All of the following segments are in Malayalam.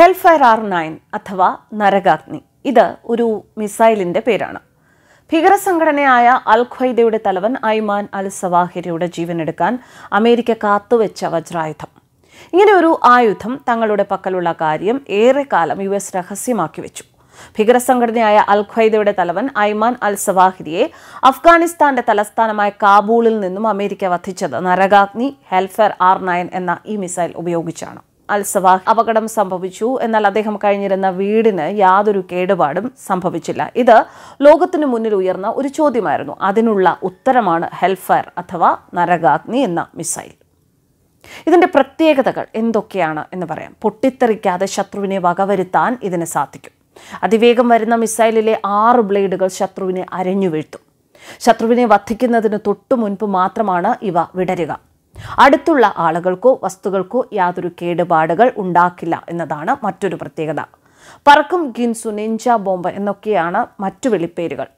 ഹെൽ ഫയർ ആർ നയൻ അഥവാ നരകാഗ്നി ഇത് ഒരു മിസൈലിൻ്റെ പേരാണ് ഭീകര സംഘടനയായ അൽ ഖ്വൈദയുടെ തലവൻ ഐമാൻ അൽ ജീവൻ ജീവനെടുക്കാൻ അമേരിക്ക കാത്തുവെച്ച വജ്രായുധം ഇങ്ങനെ ഒരു ആയുധം തങ്ങളുടെ പക്കലുള്ള കാര്യം ഏറെക്കാലം യു എസ് രഹസ്യമാക്കി വെച്ചു ഭീകര സംഘടനയായ അൽ ഖ്വൈദയുടെ തലവൻ ഐമാൻ അൽ സവാഹിരിയെ അഫ്ഗാനിസ്ഥാന്റെ തലസ്ഥാനമായ കാബൂളിൽ നിന്നും അമേരിക്ക വധിച്ചത് നരകാഗ്നി ഹെൽഫെയർ ആർ നയൻ എന്ന ഈ മിസൈൽ ഉപയോഗിച്ചാണ് അൽസവാ അപകടം സംഭവിച്ചു എന്നാൽ അദ്ദേഹം കഴിഞ്ഞിരുന്ന വീടിന് യാതൊരു കേടുപാടും സംഭവിച്ചില്ല ഇത് ലോകത്തിനു മുന്നിൽ ഉയർന്ന ഒരു ചോദ്യമായിരുന്നു അതിനുള്ള ഉത്തരമാണ് ഹെൽഫയർ അഥവാ നരകാഗ്നി എന്ന മിസൈൽ ഇതിന്റെ പ്രത്യേകതകൾ എന്തൊക്കെയാണ് എന്ന് പറയാം പൊട്ടിത്തെറിക്കാതെ ശത്രുവിനെ വകവരുത്താൻ ഇതിന് സാധിക്കും അതിവേഗം വരുന്ന മിസൈലിലെ ആറ് ബ്ലേഡുകൾ ശത്രുവിനെ അരഞ്ഞു വീഴ്ത്തും ശത്രുവിനെ വധിക്കുന്നതിന് തൊട്ടു മുൻപ് മാത്രമാണ് ഇവ വിടരുക അടുത്തുള്ള ആളുകൾക്കോ വസ്തുക്കൾക്കോ യാതൊരു കേടുപാടുകൾ ഉണ്ടാക്കില്ല എന്നതാണ് മറ്റൊരു പ്രത്യേകത പറക്കും ഗിൻസു നിഞ്ച ബോംബ് എന്നൊക്കെയാണ് മറ്റു വിളിപ്പേരുകൾ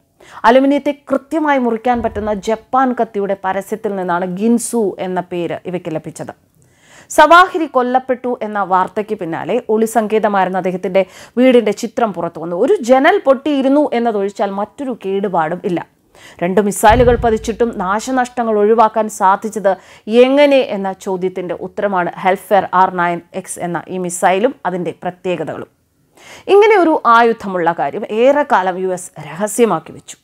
അലുമിനിയത്തെ കൃത്യമായി മുറിക്കാൻ പറ്റുന്ന ജപ്പാൻ കത്തിയുടെ പരസ്യത്തിൽ നിന്നാണ് ഗിൻസു എന്ന പേര് ഇവയ്ക്ക് ലഭിച്ചത് സവാഹിരി കൊല്ലപ്പെട്ടു എന്ന വാർത്തയ്ക്ക് പിന്നാലെ ഒളിസങ്കേതമായിരുന്ന അദ്ദേഹത്തിന്റെ വീടിന്റെ ചിത്രം പുറത്തു വന്നു ഒരു ജനൽ പൊട്ടിയിരുന്നു എന്നതൊഴിച്ചാൽ മറ്റൊരു കേടുപാടും ഇല്ല രണ്ട് മിസൈലുകൾ പതിച്ചിട്ടും നാശനഷ്ടങ്ങൾ ഒഴിവാക്കാൻ സാധിച്ചത് എങ്ങനെ എന്ന ചോദ്യത്തിൻ്റെ ഉത്തരമാണ് ഹെൽഫെയർ ആർ നയൻ എക്സ് എന്ന ഈ മിസൈലും അതിൻ്റെ പ്രത്യേകതകളും ഇങ്ങനെ ഒരു ആയുധമുള്ള കാര്യം ഏറെക്കാലം യു എസ് രഹസ്യമാക്കി വെച്ചു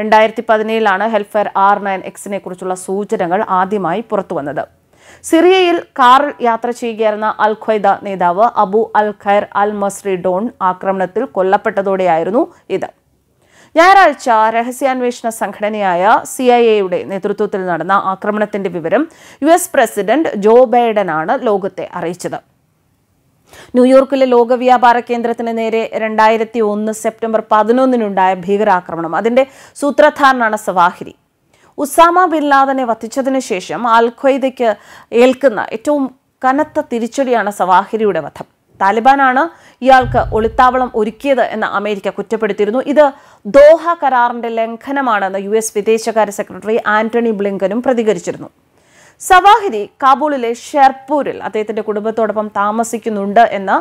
രണ്ടായിരത്തി പതിനേഴിലാണ് ഹെൽഫെയർ ആർ നയൻ എക്സിനെ കുറിച്ചുള്ള സൂചനകൾ ആദ്യമായി പുറത്തു വന്നത് സിറിയയിൽ കാറിൽ യാത്ര ചെയ്യുകയായിരുന്ന അൽ ഖ്വൈദ നേതാവ് അബു അൽ ഖൈർ അൽ മസ്രി ഡോൺ ആക്രമണത്തിൽ കൊല്ലപ്പെട്ടതോടെയായിരുന്നു ഇത് ഞായറാഴ്ച രഹസ്യാന്വേഷണ സംഘടനയായ സി ഐ എയുടെ നേതൃത്വത്തിൽ നടന്ന ആക്രമണത്തിന്റെ വിവരം യു എസ് പ്രസിഡന്റ് ജോ ബൈഡനാണ് ലോകത്തെ അറിയിച്ചത് ന്യൂയോർക്കിലെ ലോക വ്യാപാര കേന്ദ്രത്തിന് നേരെ രണ്ടായിരത്തി ഒന്ന് സെപ്റ്റംബർ പതിനൊന്നിനുണ്ടായ ഭീകരാക്രമണം അതിന്റെ സൂത്രധാരനാണ് സവാഹിരി ഉസാമ ബിൻ ലാദനെ വധിച്ചതിനു ശേഷം അൽഖയ്ദയ്ക്ക് ഏൽക്കുന്ന ഏറ്റവും കനത്ത തിരിച്ചടിയാണ് സവാഹിരിയുടെ വധം താലിബാനാണ് ഇയാൾക്ക് ഒളിത്താവളം ഒരുക്കിയത് എന്ന് അമേരിക്ക കുറ്റപ്പെടുത്തിയിരുന്നു ഇത് ദോഹ കരാറിന്റെ ലംഘനമാണെന്ന് യു എസ് വിദേശകാര്യ സെക്രട്ടറി ആന്റണി ബ്ലിങ്കനും പ്രതികരിച്ചിരുന്നു സവാഹിരി കാബൂളിലെ ഷെർപൂരിൽ അദ്ദേഹത്തിന്റെ കുടുംബത്തോടൊപ്പം താമസിക്കുന്നുണ്ട് എന്ന്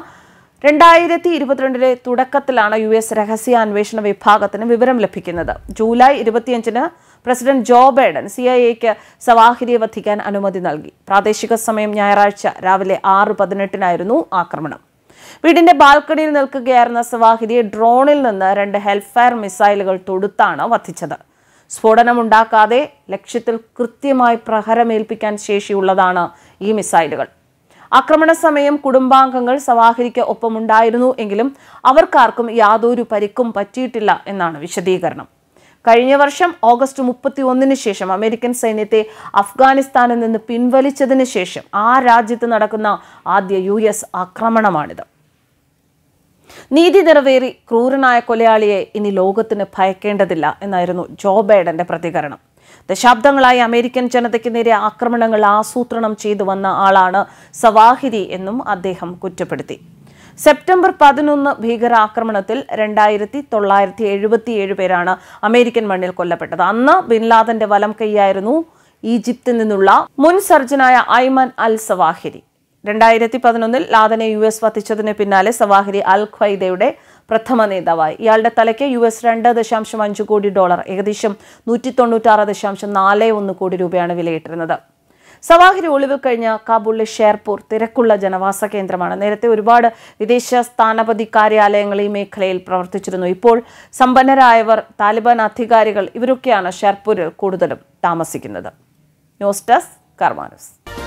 രണ്ടായിരത്തി ഇരുപത്തിരണ്ടിലെ തുടക്കത്തിലാണ് യു എസ് രഹസ്യാന്വേഷണ വിഭാഗത്തിന് വിവരം ലഭിക്കുന്നത് ജൂലൈ ഇരുപത്തിയഞ്ചിന് president Joe Biden C I എക്ക് സവാഹിരിയെ വധിക്കാൻ അനുമതി നൽകി പ്രാദേശിക സമയം ഞായറാഴ്ച രാവിലെ ആറ് പതിനെട്ടിനായിരുന്നു ആക്രമണം വീടിന്റെ ബാൽക്കണിയിൽ നിൽക്കുകയായിരുന്ന സവാഹിദിയെ ഡ്രോണിൽ നിന്ന് രണ്ട് ഹെൽഫയർ മിസൈലുകൾ തൊടുത്താണ് വധിച്ചത് സ്ഫോടനമുണ്ടാക്കാതെ ലക്ഷ്യത്തിൽ കൃത്യമായി പ്രഹരമേൽപ്പിക്കാൻ ശേഷിയുള്ളതാണ് ഈ മിസൈലുകൾ ആക്രമണ സമയം കുടുംബാംഗങ്ങൾ സവാഹിരിക്ക് ഒപ്പമുണ്ടായിരുന്നു എങ്കിലും അവർക്കാർക്കും യാതൊരു പരിക്കും പറ്റിയിട്ടില്ല എന്നാണ് വിശദീകരണം കഴിഞ്ഞ വർഷം ഓഗസ്റ്റ് മുപ്പത്തി ഒന്നിന് ശേഷം അമേരിക്കൻ സൈന്യത്തെ അഫ്ഗാനിസ്ഥാനിൽ നിന്ന് പിൻവലിച്ചതിന് ശേഷം ആ രാജ്യത്ത് നടക്കുന്ന ആദ്യ യു എസ് ആക്രമണമാണിത് നീതി നിറവേറി ക്രൂരനായ കൊലയാളിയെ ഇനി ലോകത്തിന് ഭയക്കേണ്ടതില്ല എന്നായിരുന്നു ജോ ബൈഡന്റെ പ്രതികരണം ദശാബ്ദങ്ങളായി അമേരിക്കൻ ജനതയ്ക്ക് നേരെ ആക്രമണങ്ങൾ ആസൂത്രണം ചെയ്തു വന്ന ആളാണ് സവാഹിരി എന്നും അദ്ദേഹം കുറ്റപ്പെടുത്തി സെപ്റ്റംബർ പതിനൊന്ന് ഭീകരാക്രമണത്തിൽ രണ്ടായിരത്തി തൊള്ളായിരത്തി എഴുപത്തിയേഴ് പേരാണ് അമേരിക്കൻ മണ്ണിൽ കൊല്ലപ്പെട്ടത് അന്ന് ബിൻലാദന്റെ വലം കൈയായിരുന്നു ഈജിപ്തിൽ നിന്നുള്ള മുൻ സർജനായ ഐമൻ അൽ സവാഹിരി രണ്ടായിരത്തി പതിനൊന്നിൽ ലാദനെ യു എസ് വധിച്ചതിന് പിന്നാലെ സവാഹിരി അൽ ഖ്വൈദയുടെ പ്രഥമ നേതാവായി ഇയാളുടെ തലയ്ക്ക് യു എസ് രണ്ട് ദശാംശം അഞ്ച് കോടി ഡോളർ ഏകദേശം നൂറ്റി തൊണ്ണൂറ്റാറ് ദശാംശം നാല് ഒന്ന് കോടി രൂപയാണ് വിലയിട്ടിരുന്നത് സവാഹിരി ഒളിവ് കഴിഞ്ഞ കാബൂളിലെ ഷേർപൂർ തിരക്കുള്ള ജനവാസ കേന്ദ്രമാണ് നേരത്തെ ഒരുപാട് വിദേശ സ്ഥാനപതി കാര്യാലയങ്ങൾ ഈ മേഖലയിൽ പ്രവർത്തിച്ചിരുന്നു ഇപ്പോൾ സമ്പന്നരായവർ താലിബാൻ അധികാരികൾ ഇവരൊക്കെയാണ് ഷേർപൂരിൽ കൂടുതലും താമസിക്കുന്നത് ന്യൂസ് ഡെസ്ക് കർമാനസ്